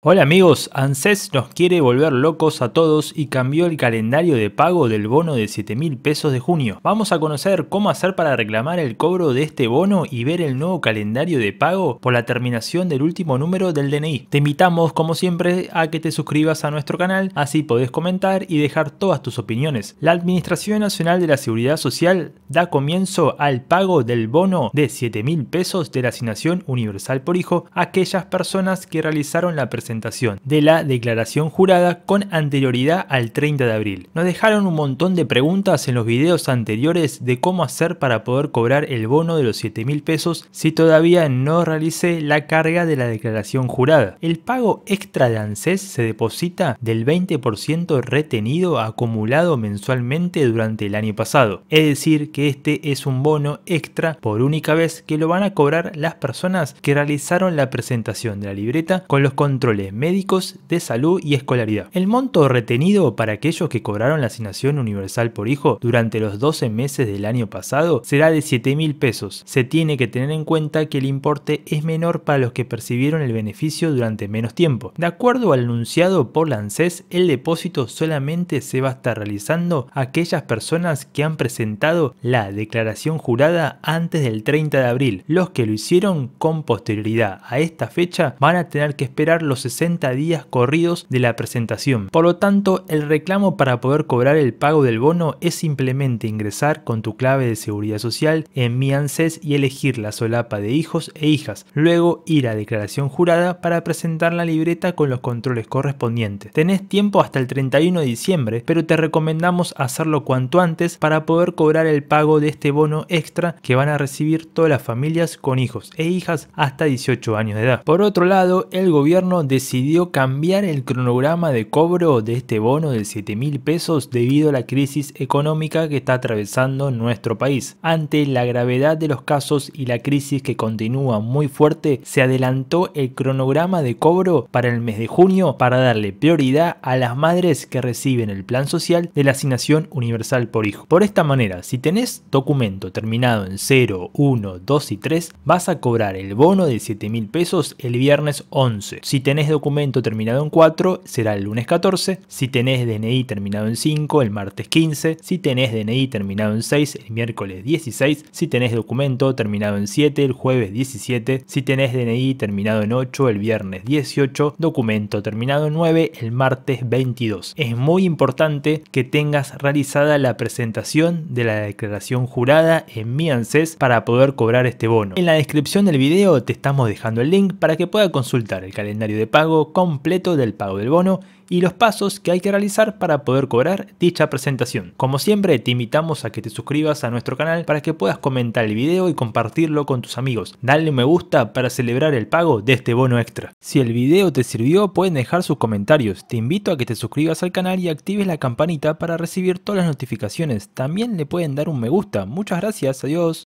Hola amigos, ANSES nos quiere volver locos a todos y cambió el calendario de pago del bono de 7 mil pesos de junio. Vamos a conocer cómo hacer para reclamar el cobro de este bono y ver el nuevo calendario de pago por la terminación del último número del DNI. Te invitamos como siempre a que te suscribas a nuestro canal, así podés comentar y dejar todas tus opiniones. La Administración Nacional de la Seguridad Social da comienzo al pago del bono de 7 mil pesos de la asignación universal por hijo a aquellas personas que realizaron la presentación de la declaración jurada con anterioridad al 30 de abril. Nos dejaron un montón de preguntas en los videos anteriores de cómo hacer para poder cobrar el bono de los 7 mil pesos si todavía no realicé la carga de la declaración jurada. El pago extra de ANSES se deposita del 20% retenido acumulado mensualmente durante el año pasado. Es decir, que este es un bono extra por única vez que lo van a cobrar las personas que realizaron la presentación de la libreta con los controles médicos, de salud y escolaridad. El monto retenido para aquellos que cobraron la asignación universal por hijo durante los 12 meses del año pasado será de 7 mil pesos. Se tiene que tener en cuenta que el importe es menor para los que percibieron el beneficio durante menos tiempo. De acuerdo al anunciado por la ANSES, el depósito solamente se va a estar realizando a aquellas personas que han presentado la declaración jurada antes del 30 de abril. Los que lo hicieron con posterioridad a esta fecha van a tener que esperar los 60 días corridos de la presentación. Por lo tanto, el reclamo para poder cobrar el pago del bono es simplemente ingresar con tu clave de seguridad social en mi y elegir la solapa de hijos e hijas. Luego ir a declaración jurada para presentar la libreta con los controles correspondientes. Tenés tiempo hasta el 31 de diciembre, pero te recomendamos hacerlo cuanto antes para poder cobrar el pago de este bono extra que van a recibir todas las familias con hijos e hijas hasta 18 años de edad. Por otro lado, el gobierno de decidió cambiar el cronograma de cobro de este bono de 7 mil pesos debido a la crisis económica que está atravesando nuestro país. Ante la gravedad de los casos y la crisis que continúa muy fuerte, se adelantó el cronograma de cobro para el mes de junio para darle prioridad a las madres que reciben el plan social de la asignación universal por hijo. Por esta manera, si tenés documento terminado en 0, 1, 2 y 3, vas a cobrar el bono de 7 mil pesos el viernes 11. Si tenés documento terminado en 4, será el lunes 14. Si tenés DNI terminado en 5, el martes 15. Si tenés DNI terminado en 6, el miércoles 16. Si tenés documento terminado en 7, el jueves 17. Si tenés DNI terminado en 8, el viernes 18. Documento terminado en 9, el martes 22. Es muy importante que tengas realizada la presentación de la declaración jurada en mi ANSES para poder cobrar este bono. En la descripción del video te estamos dejando el link para que puedas consultar el calendario de pago pago completo del pago del bono y los pasos que hay que realizar para poder cobrar dicha presentación. Como siempre te invitamos a que te suscribas a nuestro canal para que puedas comentar el video y compartirlo con tus amigos. Dale un me gusta para celebrar el pago de este bono extra. Si el video te sirvió pueden dejar sus comentarios. Te invito a que te suscribas al canal y actives la campanita para recibir todas las notificaciones. También le pueden dar un me gusta. Muchas gracias, adiós.